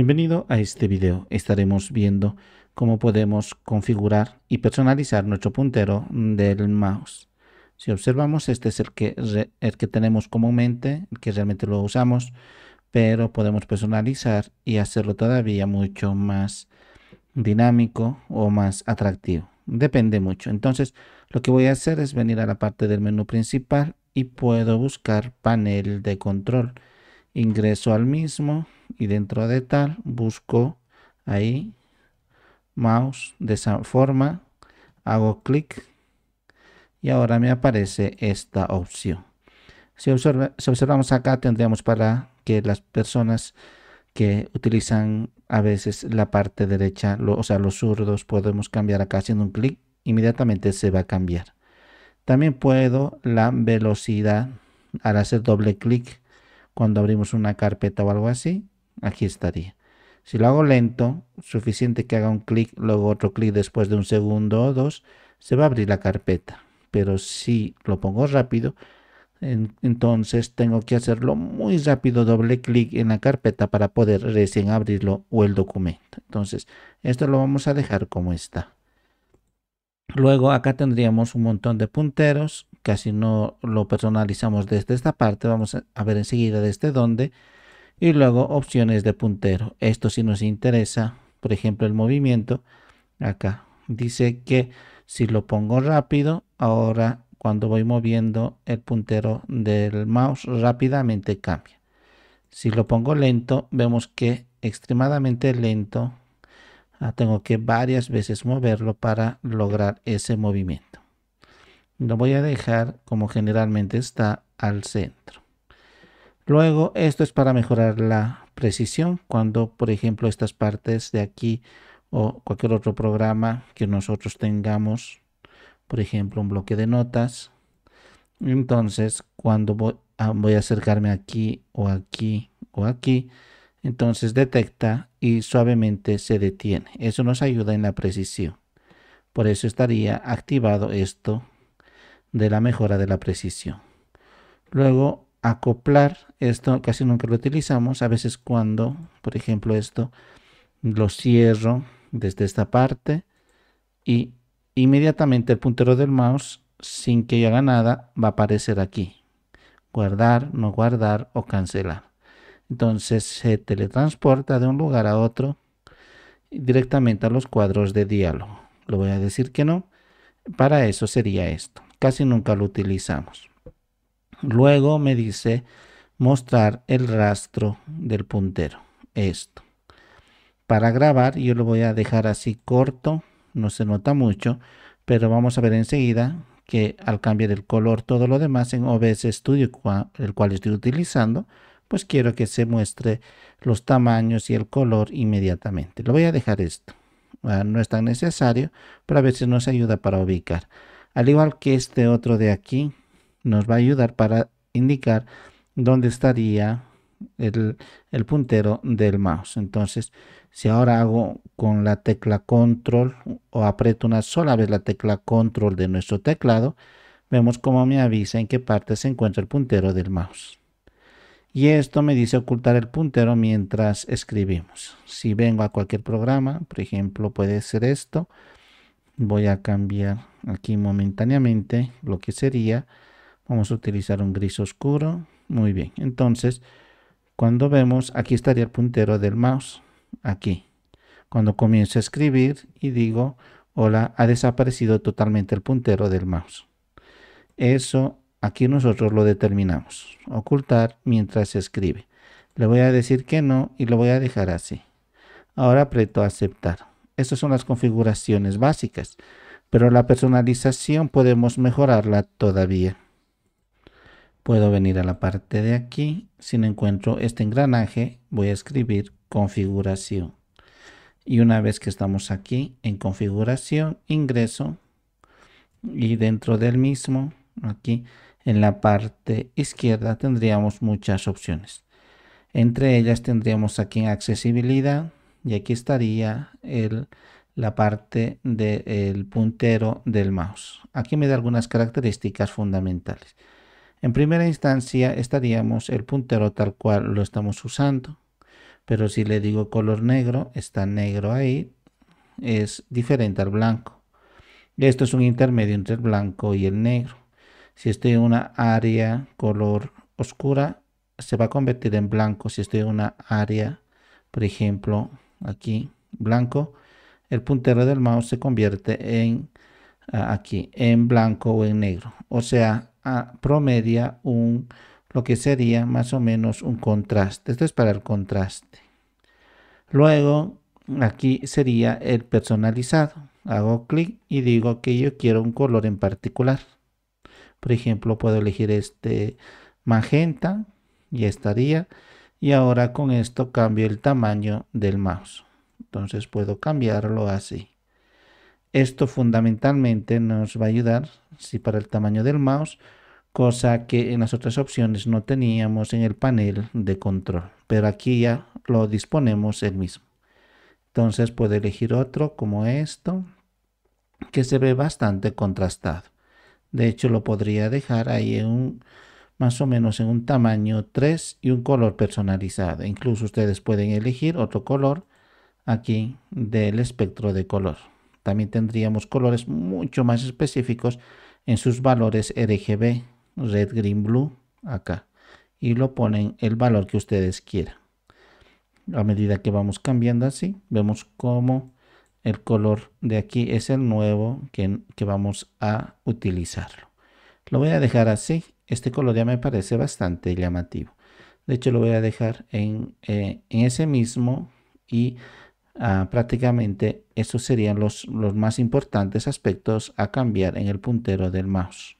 Bienvenido a este video. Estaremos viendo cómo podemos configurar y personalizar nuestro puntero del mouse. Si observamos, este es el que, que tenemos comúnmente, el que realmente lo usamos, pero podemos personalizar y hacerlo todavía mucho más dinámico o más atractivo. Depende mucho. Entonces, lo que voy a hacer es venir a la parte del menú principal y puedo buscar panel de control. Ingreso al mismo, y dentro de tal busco ahí mouse de esa forma, hago clic y ahora me aparece esta opción. Si, observamos acá tendríamos para que las personas que utilizan a veces la parte derecha, o sea los zurdos, podemos cambiar acá haciendo un clic, inmediatamente se va a cambiar. También puedo la velocidad al hacer doble clic cuando abrimos una carpeta o algo así, aquí estaría. Si lo hago lento, suficiente que haga un clic, luego otro clic después de un segundo o dos, se va a abrir la carpeta. Pero si lo pongo rápido, entonces tengo que hacerlo muy rápido, doble clic en la carpeta para poder recién abrirlo o el documento. Entonces, esto lo vamos a dejar como está. Luego acá tendríamos un montón de punteros, casi no lo personalizamos desde esta parte, vamos a ver enseguida desde dónde y luego opciones de puntero. Esto si nos interesa, por ejemplo, el movimiento. Acá dice que si lo pongo rápido, ahora cuando voy moviendo el puntero del mouse rápidamente cambia. Si lo pongo lento, vemos que extremadamente lento, ah, tengo que varias veces moverlo para lograr ese movimiento. Lo voy a dejar como generalmente está al seno. Luego, esto es para mejorar la precisión cuando, por ejemplo, estas partes de aquí o cualquier otro programa que nosotros tengamos, por ejemplo, un bloque de notas. Entonces, cuando voy a, acercarme aquí o aquí o aquí, entonces detecta y suavemente se detiene. Eso nos ayuda en la precisión. Por eso estaría activado esto de la mejora de la precisión. Luego acoplar, esto casi nunca lo utilizamos, a veces cuando, por ejemplo, esto lo cierro desde esta parte y inmediatamente el puntero del mouse, sin que yo haga nada, va a aparecer aquí. Guardar, no guardar o cancelar. Entonces se teletransporta de un lugar a otro directamente a los cuadros de diálogo. lo voy a decir que no. Para eso sería esto. Casi nunca lo utilizamos. Luego me dice mostrar el rastro del puntero. Esto. Para grabar yo lo voy a dejar así corto, no se nota mucho, pero vamos a ver enseguida que al cambiar el color todo lo demás en OBS Studio, el cual estoy utilizando, pues quiero que se muestre los tamaños y el color inmediatamente. Lo voy a dejar esto. Ah, no es tan necesario, pero a veces nos ayuda para ubicar. Al igual que este otro de aquí, nos va a ayudar para indicar dónde estaría el, puntero del mouse. Entonces, si ahora hago con la tecla control o aprieto una sola vez la tecla control de nuestro teclado, vemos cómo me avisa en qué parte se encuentra el puntero del mouse. Y esto me dice ocultar el puntero mientras escribimos. Si vengo a cualquier programa, por ejemplo, puede ser esto. Voy a cambiar aquí momentáneamente lo que sería Vamos a utilizar un gris oscuro. Muy bien, entonces cuando vemos, aquí estaría el puntero del mouse, aquí. Cuando comienzo a escribir y digo, hola, ha desaparecido totalmente el puntero del mouse. Eso aquí nosotros lo determinamos. Ocultar mientras se escribe. Le voy a decir que no y lo voy a dejar así. Ahora aprieto aceptar. Estas son las configuraciones básicas, pero la personalización podemos mejorarla todavía. Puedo venir a la parte de aquí. Si no encuentro este engranaje, voy a escribir configuración. Y una vez que estamos aquí en configuración, ingreso. Y dentro del mismo, aquí en la parte izquierda tendríamos muchas opciones. Entre ellas tendríamos aquí en accesibilidad y aquí estaría el, la parte del puntero del mouse. Aquí me da algunas características fundamentales. En primera instancia estaríamos el puntero tal cual lo estamos usando, pero si le digo color negro, está negro ahí, es diferente al blanco. Esto es un intermedio entre el blanco y el negro. Si estoy en una área color oscura, se va a convertir en blanco. Si estoy en una área, por ejemplo, aquí, blanco, el puntero del mouse se convierte en ah, aquí, en blanco o en negro. O sea, promedia un, lo que sería más o menos un contraste. Esto es para el contraste. Luego, aquí sería el personalizado. Hago clic y digo que yo quiero un color en particular. Por ejemplo, puedo elegir este magenta y estaría. Y ahora con esto cambio el tamaño del mouse. Entonces puedo cambiarlo así. Esto fundamentalmente nos va a ayudar si para el tamaño del mouse cosa que en las otras opciones no teníamos en el panel de control, pero aquí ya lo disponemos el mismo. Entonces puedo elegir otro como esto, que se ve bastante contrastado. De hecho lo podría dejar ahí en un, más o menos en un tamaño 3 y un color personalizado. Incluso ustedes pueden elegir otro color aquí del espectro de color. También tendríamos colores mucho más específicos en sus valores RGB red, green, blue acá y lo ponen el valor que ustedes quieran. A medida que vamos cambiando así, vemos cómo el color de aquí es el nuevo que, que vamos a utilizarlo. Lo voy a dejar así. Este color ya me parece bastante llamativo. De hecho, lo voy a dejar en, eh, ese mismo y ah, prácticamente estos serían los, los más importantes aspectos a cambiar en el puntero del mouse.